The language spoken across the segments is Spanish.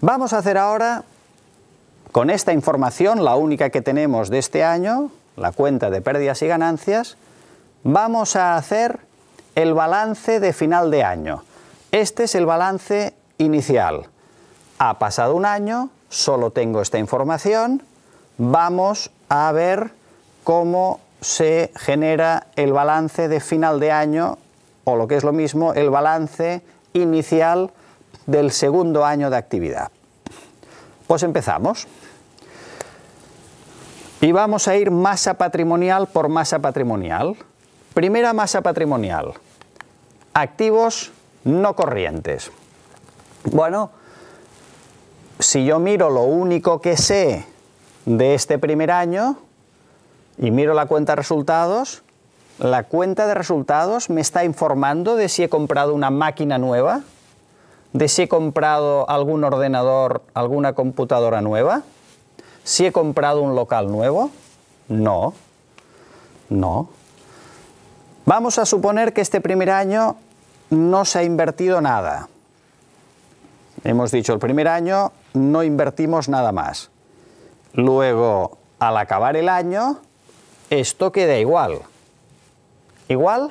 Vamos a hacer ahora, con esta información, la única que tenemos de este año, la cuenta de pérdidas y ganancias, vamos a hacer el balance de final de año. Este es el balance inicial. Ha pasado un año, solo tengo esta información, vamos a ver cómo se genera el balance de final de año o lo que es lo mismo, el balance inicial del segundo año de actividad. Pues empezamos. Y vamos a ir masa patrimonial por masa patrimonial. Primera masa patrimonial. Activos no corrientes. Bueno, si yo miro lo único que sé de este primer año y miro la cuenta de resultados, la cuenta de resultados me está informando de si he comprado una máquina nueva, de si he comprado algún ordenador, alguna computadora nueva? ¿Si he comprado un local nuevo? No, no. Vamos a suponer que este primer año no se ha invertido nada. Hemos dicho, el primer año no invertimos nada más. Luego, al acabar el año, esto queda igual. ¿Igual?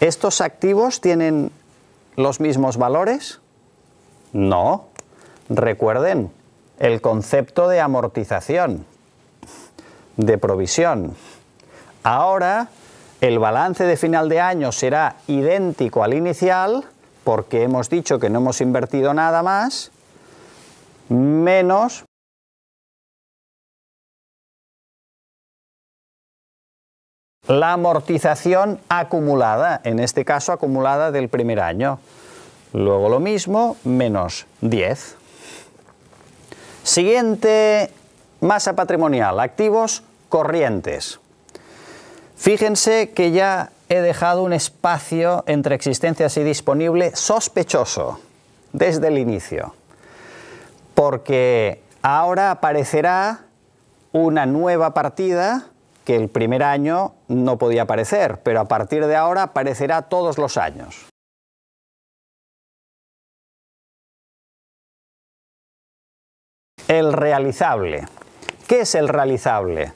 ¿Estos activos tienen los mismos valores? No. Recuerden el concepto de amortización, de provisión. Ahora, el balance de final de año será idéntico al inicial, porque hemos dicho que no hemos invertido nada más, menos la amortización acumulada, en este caso acumulada del primer año. Luego lo mismo, menos 10. Siguiente masa patrimonial, activos corrientes. Fíjense que ya he dejado un espacio entre existencias y disponible sospechoso desde el inicio, porque ahora aparecerá una nueva partida que el primer año no podía aparecer, pero a partir de ahora aparecerá todos los años. El realizable. ¿Qué es el realizable?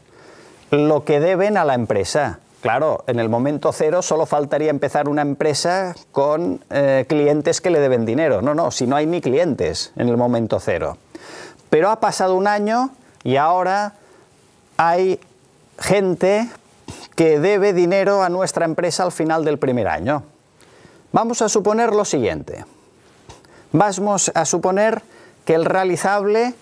Lo que deben a la empresa. Claro, en el momento cero solo faltaría empezar una empresa con eh, clientes que le deben dinero. No, no, si no hay ni clientes en el momento cero. Pero ha pasado un año y ahora hay gente que debe dinero a nuestra empresa al final del primer año. Vamos a suponer lo siguiente. Vamos a suponer que el realizable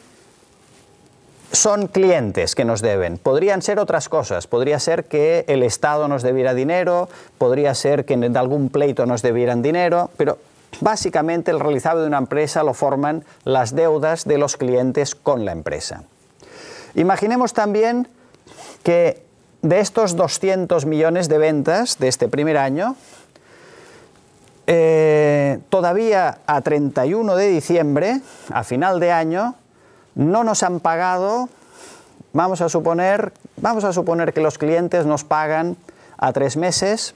son clientes que nos deben. Podrían ser otras cosas. Podría ser que el Estado nos debiera dinero, podría ser que en algún pleito nos debieran dinero, pero básicamente el realizable de una empresa lo forman las deudas de los clientes con la empresa. Imaginemos también que de estos 200 millones de ventas de este primer año, eh, todavía a 31 de diciembre, a final de año, no nos han pagado, vamos a suponer, vamos a suponer que los clientes nos pagan a tres meses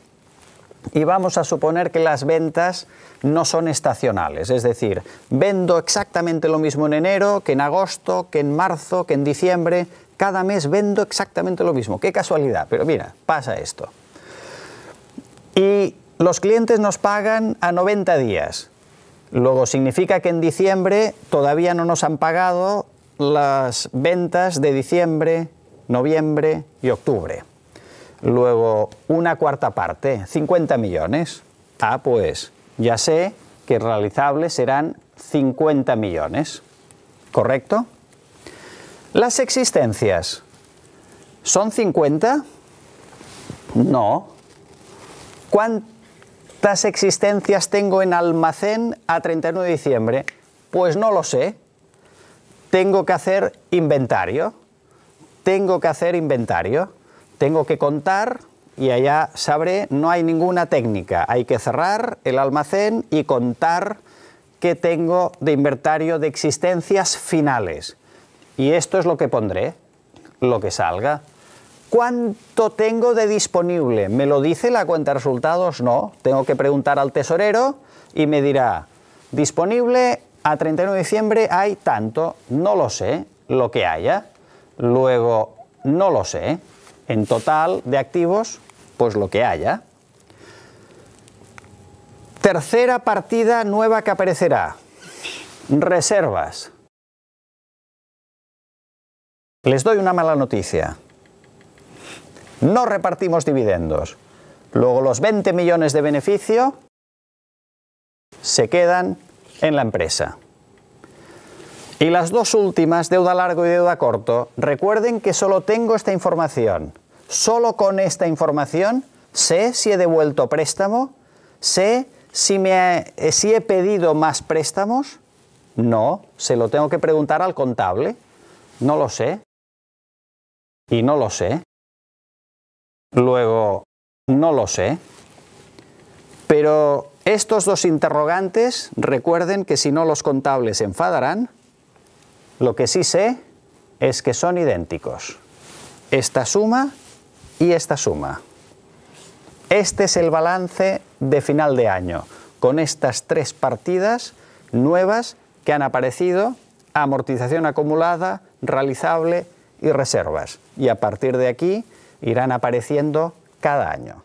y vamos a suponer que las ventas no son estacionales, es decir, vendo exactamente lo mismo en enero que en agosto, que en marzo, que en diciembre, cada mes vendo exactamente lo mismo. Qué casualidad, pero mira, pasa esto. Y los clientes nos pagan a 90 días. Luego significa que en diciembre todavía no nos han pagado las ventas de diciembre, noviembre y octubre. Luego una cuarta parte, 50 millones. Ah, pues ya sé que realizables serán 50 millones. ¿Correcto? Las existencias. ¿Son 50? No. ¿Cuántas existencias tengo en almacén a 31 de diciembre? Pues no lo sé. Tengo que hacer inventario. Tengo que hacer inventario. Tengo que contar y allá sabré, no hay ninguna técnica. Hay que cerrar el almacén y contar qué tengo de inventario de existencias finales. Y esto es lo que pondré, lo que salga. ¿Cuánto tengo de disponible? ¿Me lo dice la cuenta de resultados? No. Tengo que preguntar al tesorero y me dirá, disponible a 31 de diciembre hay tanto, no lo sé, lo que haya. Luego, no lo sé. En total de activos, pues lo que haya. Tercera partida nueva que aparecerá. Reservas. Les doy una mala noticia. No repartimos dividendos. Luego los 20 millones de beneficio se quedan en la empresa. Y las dos últimas, deuda largo y deuda corto, recuerden que solo tengo esta información. Solo con esta información sé si he devuelto préstamo, sé si, eh, si he pedido más préstamos. No, se lo tengo que preguntar al contable. No lo sé y no lo sé, luego no lo sé, pero estos dos interrogantes, recuerden que si no los contables se enfadarán, lo que sí sé es que son idénticos. Esta suma y esta suma. Este es el balance de final de año, con estas tres partidas nuevas que han aparecido, amortización acumulada, realizable y reservas. Y a partir de aquí irán apareciendo cada año.